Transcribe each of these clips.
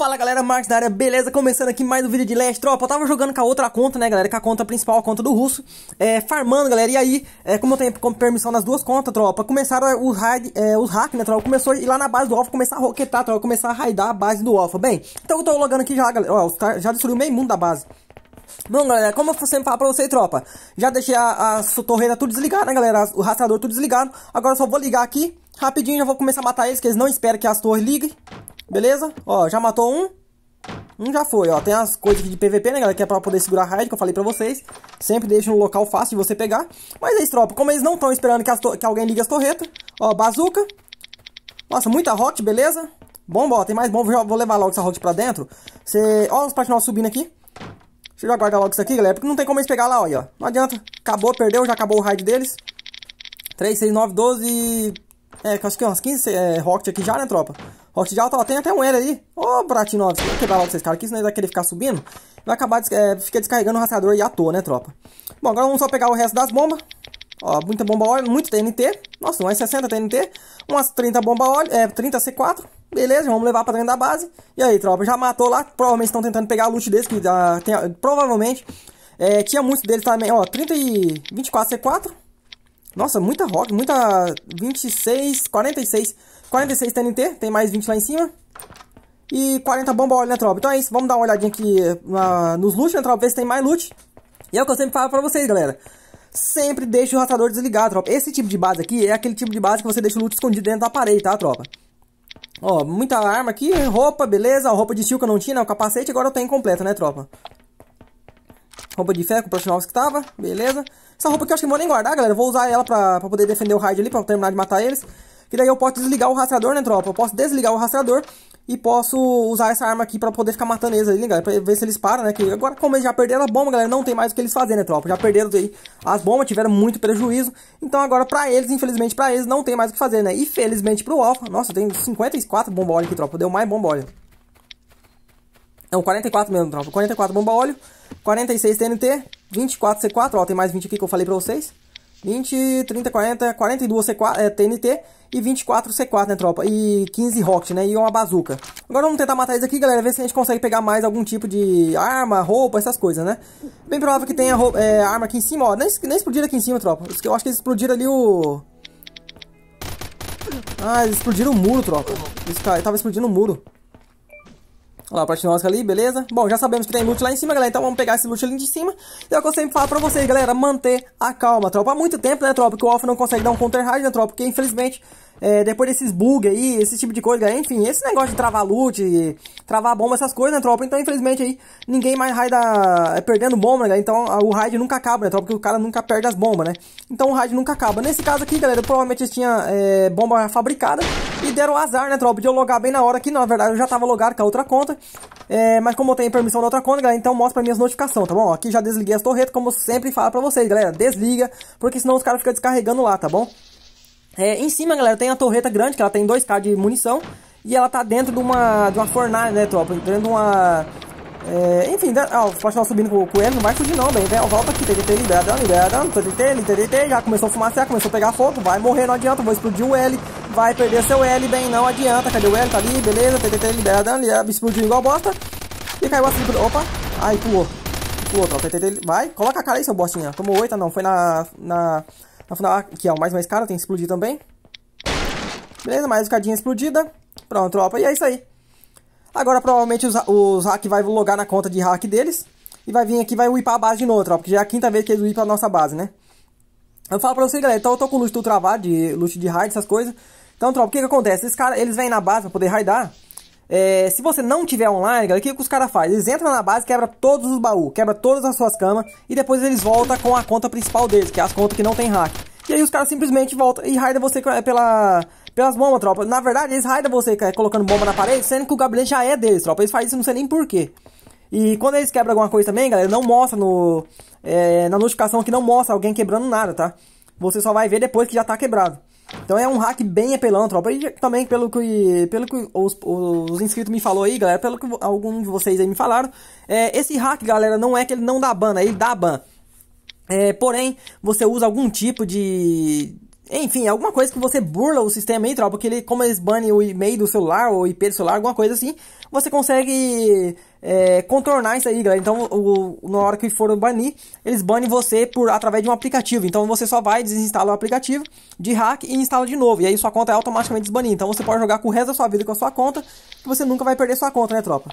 Fala galera, Marcos da área, beleza? Começando aqui mais um vídeo de Last Tropa. Eu tava jogando com a outra conta, né galera, com a conta principal, a conta do Russo, é, farmando galera. E aí, é, como eu tenho como permissão nas duas contas, tropa, começaram os, raid, é, os hack, né tropa, começou a ir lá na base do Alpha, começar a roquetar, tropa, começar a raidar a base do Alpha. Bem, então eu tô logando aqui já, galera, ó, já destruiu meio mundo da base. Bom, galera, como eu sempre falo pra vocês, tropa, já deixei a, a sua torreira tudo desligada, né, galera? O rastreador tudo desligado. Agora eu só vou ligar aqui, rapidinho já vou começar a matar eles, que eles não esperam que as torres liguem. Beleza? Ó, já matou um. Um já foi, ó. Tem as coisas aqui de PVP, né, galera? Que é pra poder segurar a raid, que eu falei pra vocês. Sempre deixa um local fácil de você pegar. Mas é isso, tropa. Como eles não estão esperando que, que, alguém ligue as torretas. Ó, bazuca. Nossa, muita rock, beleza? Bomba, ó. Tem mais bomba. Já vou levar logo essa rock pra dentro. Você... Ó, os patinóis subindo aqui. Deixa eu já guardar logo isso aqui, galera. Porque não tem como eles pegar lá, ó. Não adianta. Acabou, perdeu. Já acabou o raid deles. 3, 6, 9, 12... É, acho que é uns 15 é, Rocket aqui já, né, tropa? Rocket já, ó, tem até um L ali. Ô, oh, Bratinho 9, vamos quebrar logo esses caras aqui, senão ele vai querer ficar subindo. Vai acabar, é, fica descarregando o rastreador aí à toa, né, tropa? Bom, agora vamos só pegar o resto das bombas. Ó, muita bomba óleo, muito TNT. Nossa, umas 60 TNT. Umas 30 bomba óleo, é, 30 C4. Beleza, vamos levar pra dentro da base. E aí, tropa, já matou lá. Provavelmente estão tentando pegar a loot desse, que já tem, provavelmente... É, tinha muitos deles também, ó, 30 e 24 C4. Nossa, muita rock, muita 26, 46, 46 TNT, tem mais 20 lá em cima. E 40 bomba óleo, né, tropa? Então é isso, vamos dar uma olhadinha aqui na, nos loot, né, tropa, ver se tem mais loot. E é o que eu sempre falo pra vocês, galera. Sempre deixa o rastrador desligado, tropa. Esse tipo de base aqui é aquele tipo de base que você deixa o loot escondido dentro da parede, tá, tropa? Ó, muita arma aqui, roupa, beleza. A roupa de steel que eu não tinha, né, o capacete, agora eu tenho completo, né, tropa? Roupa de ferro, com o profissional que tava, beleza. Essa roupa aqui eu acho que não vou nem guardar, galera. Eu vou usar ela pra, pra poder defender o raid ali, pra terminar de matar eles. Que daí eu posso desligar o rastreador, né, tropa? Eu posso desligar o rastreador e posso usar essa arma aqui pra poder ficar matando eles ali, né, galera? Pra ver se eles param, né? Que agora, como eles já perderam a bomba, galera, não tem mais o que eles fazerem, né, tropa? Já perderam aí as bombas, tiveram muito prejuízo. Então agora, pra eles, infelizmente pra eles, não tem mais o que fazer, né? E felizmente pro Alpha... Nossa, tem 54 bomba óleo aqui, tropa. Deu mais bomba óleo. um 44 mesmo, tropa. 44 bomba óleo, 46 TNT, 24 C4, ó, tem mais 20 aqui que eu falei pra vocês. 20, 30, 40, 42 C4, é, TNT e 24 C4, né, tropa? E 15 Rocket, né? E uma bazuca. Agora vamos tentar matar eles aqui, galera, ver se a gente consegue pegar mais algum tipo de arma, roupa, essas coisas, né? Bem provável que tenha é, arma aqui em cima, ó. Nem, nem explodiram aqui em cima, tropa. Eu acho que eles explodiram ali o... Ah, eles explodiram o muro, tropa. Eles tava explodindo o muro. Olha lá, a parte nossa ali, beleza? Bom, já sabemos que tem loot lá em cima, galera, então vamos pegar esse loot ali de cima. E é o que eu sempre falo pra vocês, galera, manter a calma, tropa. Há muito tempo, né, tropa, que o Alpha não consegue dar um counter hard, né, tropa? Porque, infelizmente, é, depois desses bug aí, esse tipo de coisa, galera, enfim, esse negócio de travar loot, travar bomba, essas coisas, né, tropa? Então, infelizmente, aí, ninguém mais raida é perdendo bomba, né, galera? Então, o raid nunca acaba, né, tropa? Porque o cara nunca perde as bombas, né? Então, o raid nunca acaba. Nesse caso aqui, galera, provavelmente eles tinham é, bomba fabricada, e deram azar, né, tropa, de eu logar bem na hora que, não, na verdade, eu já tava logado com a outra conta. É, mas como eu tenho permissão da outra conta, galera, então mostra pra mim as notificações, tá bom? Aqui já desliguei as torretas, como eu sempre falo pra vocês, galera. Desliga, porque senão os caras ficam descarregando lá, tá bom? É, em cima, galera, tem a torreta grande, que ela tem 2k de munição. E ela tá dentro de uma, de uma fornalha, né, tropa? Dentro de uma é, enfim, dá, né, ó, o Faustão subindo com, com ele, não vai fugir não, bem, vem, ó, volta aqui, TTT, libera, libera, TTT, TTT, já começou a já começou a pegar fogo, vai morrer, não adianta, vou explodir o L, vai perder seu L, bem, não adianta, cadê o L, tá ali, beleza, TTT, libera, libera, explodiu igual bosta, e caiu assim, opa, aí pulou, pulou, ó, tá, TTT, vai, coloca a cara aí, seu bostinha, tomou oito não, foi na, na, na final, ah, aqui, ó, mais mais cara, tem que explodir também, beleza, mais escadinha explodida, pronto, tropa, e é isso aí. Agora provavelmente os, os hack vai logar na conta de hack deles e vai vir aqui vai whipar a base de novo, ó, porque já é a quinta vez que eles whipam a nossa base, né? Eu falo pra vocês, galera, então eu tô com o loot tudo travado, de loot de raid, essas coisas. Então, tropa, o que que acontece? Esses caras, eles vêm na base pra poder raidar. É, se você não tiver online, galera, o que que os caras fazem? Eles entram na base, quebra todos os baús, quebra todas as suas camas e depois eles voltam com a conta principal deles, que é as contas que não tem hack. E aí os caras simplesmente voltam e raidam você é, pela pelas bombas, tropa. Na verdade, eles raidam você colocando bomba na parede, sendo que o gabinete já é deles, tropa. Eles fazem isso, não sei nem porquê. E quando eles quebram alguma coisa também, galera, não mostra no, é, na notificação que não mostra alguém quebrando nada, tá? Você só vai ver depois que já tá quebrado. Então é um hack bem apelão, tropa. E também pelo que, pelo que os, os inscritos me falou aí, galera, pelo que alguns de vocês aí me falaram, é, esse hack, galera, não é que ele não dá ban, né? ele dá ban. É, porém, você usa algum tipo de enfim, alguma coisa que você burla o sistema aí, tropa, que ele, como eles banem o e-mail do celular, ou o IP do celular, alguma coisa assim, você consegue é, contornar isso aí, galera. Então, o, na hora que for banir, eles banem você por através de um aplicativo. Então, você só vai, desinstala o aplicativo de hack e instala de novo. E aí, sua conta é automaticamente desbanida. Então, você pode jogar com o resto da sua vida com a sua conta, que você nunca vai perder sua conta, né, tropa?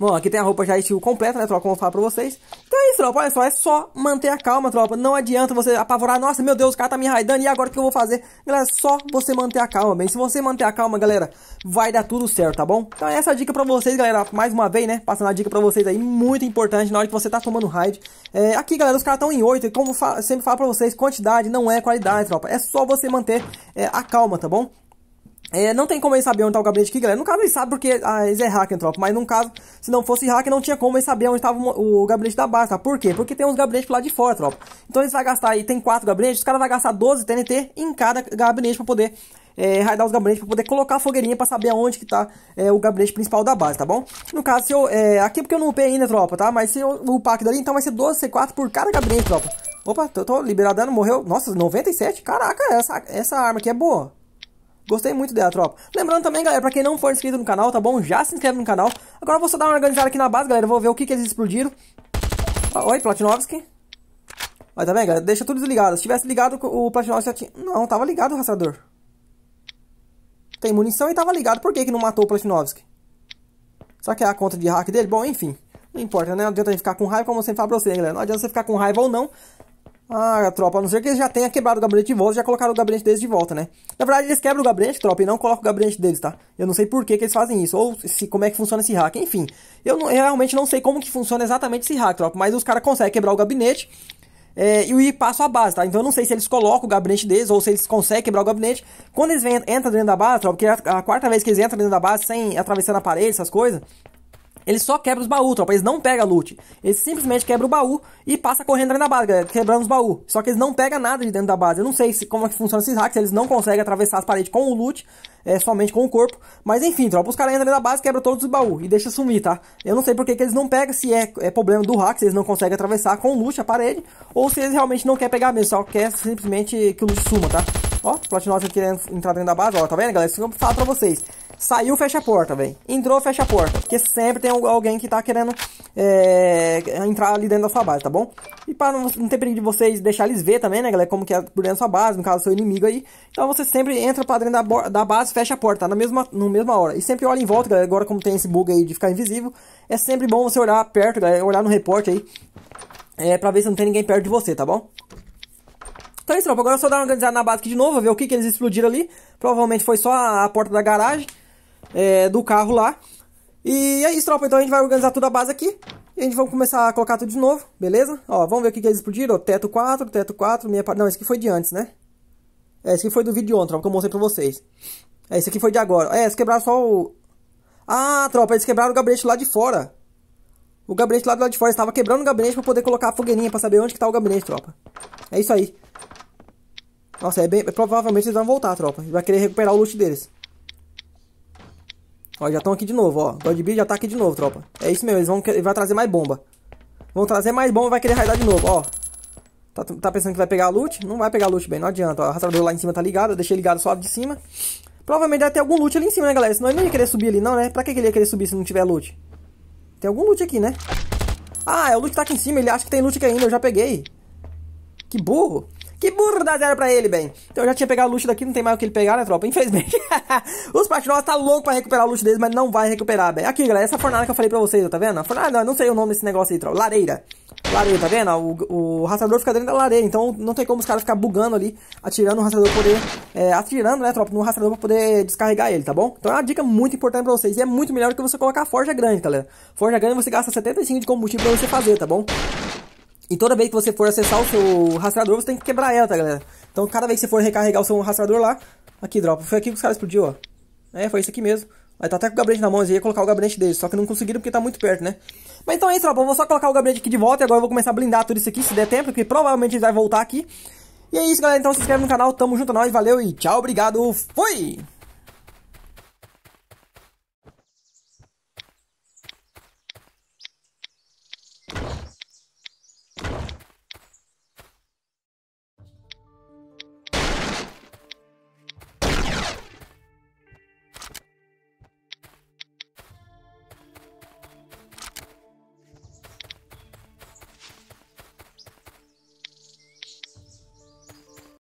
Bom, aqui tem a roupa já estilo completa, né, tropa, como eu falo pra vocês. Então é isso, tropa, olha só, é só manter a calma, tropa. Não adianta você apavorar, nossa, meu Deus, o cara tá me raidando, e agora o que eu vou fazer? Galera, é só você manter a calma, bem. Se você manter a calma, galera, vai dar tudo certo, tá bom? Então é essa é a dica pra vocês, galera, mais uma vez, né, passando a dica pra vocês aí, muito importante, na hora que você tá tomando raid. É, aqui, galera, os caras estão em 8, e como eu sempre falo pra vocês, quantidade não é qualidade, tropa. É só você manter é, a calma, tá bom? É, não tem como eles saber onde está o gabinete aqui, galera. No caso, eles sabem porque ah, eles é hacker, tropa. Mas no caso, se não fosse hacker, não tinha como eles saber onde estava o, o gabinete da base, tá? Por quê? Porque tem uns gabinetes lá de fora, tropa. Então eles vão gastar aí, tem quatro gabinetes, os caras vão gastar 12 TNT em cada gabinete para poder é, raidar os gabinetes para poder colocar a fogueirinha para saber aonde que tá é, o gabinete principal da base, tá bom? No caso, se eu, é, aqui porque eu não upei ainda, tropa, tá? Mas se eu upar aqui dali, então vai ser 12 C4 por cada gabinete, tropa. Opa, tô, tô liberado dano, né? morreu. Nossa, 97? Caraca, essa, essa arma aqui é boa. Gostei muito dela, tropa. Lembrando também, galera, pra quem não for inscrito no canal, tá bom? Já se inscreve no canal. Agora eu vou só dar uma organizada aqui na base, galera. vou ver o que, que eles explodiram. Ah, oi, Platinovski. Olha, tá bem, galera? Deixa tudo desligado. Se tivesse ligado, o Platinovski já tinha... Não, tava ligado o raçador. Tem munição e tava ligado. Por que que não matou o Platinovski? Será que é a conta de hack dele? Bom, enfim. Não importa, né? Não adianta a gente ficar com raiva, como eu sempre falo pra você, né, galera. Não adianta você ficar com raiva ou não. Ah, tropa, não sei que, eles já tenham quebrado o gabinete de volta, já colocaram o gabinete deles de volta, né? Na verdade, eles quebram o gabinete, tropa, e não colocam o gabinete deles, tá? Eu não sei por que, que eles fazem isso, ou se, como é que funciona esse hack, enfim. Eu, não, eu realmente não sei como que funciona exatamente esse hack, tropa, mas os caras conseguem quebrar o gabinete é, e passo a base, tá? Então eu não sei se eles colocam o gabinete deles ou se eles conseguem quebrar o gabinete. Quando eles entram dentro da base, tropa, porque é a, a quarta vez que eles entram dentro da base sem atravessar a parede, essas coisas, ele só quebra os baús, tropa. Eles não pegam loot. Eles simplesmente quebram o baú e passa correndo dentro da base, galera, quebrando os baús. Só que eles não pegam nada de dentro da base. Eu não sei se, como é que funciona esses hacks, eles não conseguem atravessar as paredes com o loot, é, somente com o corpo. Mas enfim, tropa, os caras entram dentro da base, quebram todos os baús e deixam sumir, tá? Eu não sei porque que eles não pegam, se é, é problema do hack, se eles não conseguem atravessar com o loot a parede, ou se eles realmente não querem pegar mesmo, só quer simplesmente que o loot suma, tá? Ó, Platinosa querendo entrar dentro da base, ó, tá vendo, galera? Isso que eu falo pra vocês. Saiu, fecha a porta, velho. Entrou, fecha a porta. Porque sempre tem alguém que tá querendo é, entrar ali dentro da sua base, tá bom? E pra não, não ter perigo de vocês deixar eles ver também, né, galera? Como que é por dentro da sua base, no caso, seu inimigo aí. Então você sempre entra pra dentro da, da base, fecha a porta, tá? Na mesma, na mesma hora. E sempre olha em volta, galera. Agora, como tem esse bug aí de ficar invisível, é sempre bom você olhar perto, galera. Olhar no reporte aí. É, pra ver se não tem ninguém perto de você, tá bom? Então é isso, tropa. Agora é só dar uma organizada na base aqui de novo, ver o que, que eles explodiram ali. Provavelmente foi só a porta da garagem é, do carro lá. E é isso, tropa. Então a gente vai organizar toda a base aqui. E a gente vai começar a colocar tudo de novo, beleza? Ó, vamos ver o que, que eles explodiram. Ó, teto 4, teto 4, meia parte. Não, esse aqui foi de antes, né? É, esse aqui foi do vídeo de ontem, tropa, que eu mostrei pra vocês. É, esse aqui foi de agora. É, eles quebraram só o... Ah, tropa, eles quebraram o gabinete lá de fora. O gabinete lá do lado de fora. Estava quebrando o gabinete para poder colocar a fogueirinha para saber onde que tá o gabinete, tropa. É isso aí. Nossa, é bem, provavelmente eles vão voltar, tropa. Vai querer recuperar o loot deles. Ó, já estão aqui de novo, ó. Dodgebee já tá aqui de novo, tropa. É isso mesmo, eles vão vai trazer mais bomba. Vão trazer mais bomba, vai querer raidar de novo, ó. Tá, tá, pensando que vai pegar loot? Não vai pegar loot, bem, não adianta. Ó, o rastreador lá em cima tá ligado, eu deixei ligado só de cima. Provavelmente deve ter algum loot ali em cima, né, galera? Senão ele não ia querer subir ali, não, né? Pra que ele ia querer subir se não tiver loot? Tem algum loot aqui, né? Ah, é o loot que tá aqui em cima, ele acha que tem loot aqui ainda, eu já peguei. Que burro. Que burro da zero pra ele, bem. Então eu já tinha pegado o luxo daqui, não tem mais o que ele pegar, né, tropa? Infelizmente. Os Platinós tá louco pra recuperar o luxo deles, mas não vai recuperar, bem. Aqui, galera, essa fornalha que eu falei pra vocês, ó, tá vendo? A fornalha, não sei o nome desse negócio aí, tropa. Lareira. Lareira, tá vendo? O, o rastreador fica dentro da lareira, então não tem como os caras ficar bugando ali, atirando o rastreador poder... É, atirando, né, tropa, no rastreador pra poder descarregar ele, tá bom? Então é uma dica muito importante pra vocês. E é muito melhor do que você colocar forja grande, galera. Forja grande você gasta 75 de combustível pra você fazer, tá bom? E toda vez que você for acessar o seu rastreador, você tem que quebrar ela, tá, galera? Então, cada vez que você for recarregar o seu rastreador lá... Aqui, dropa. Foi aqui que os caras explodiu, ó. É, foi isso aqui mesmo. Aí tá até com o gabinete na mão, eu ia colocar o gabinete dele, só que não conseguiram porque tá muito perto, né? Mas então é isso, tropa. Eu vou só colocar o gabinete aqui de volta e agora eu vou começar a blindar tudo isso aqui, se der tempo, porque provavelmente ele vai voltar aqui. E é isso, galera. Então se inscreve no canal, tamo junto a é nós, valeu e tchau, obrigado, fui!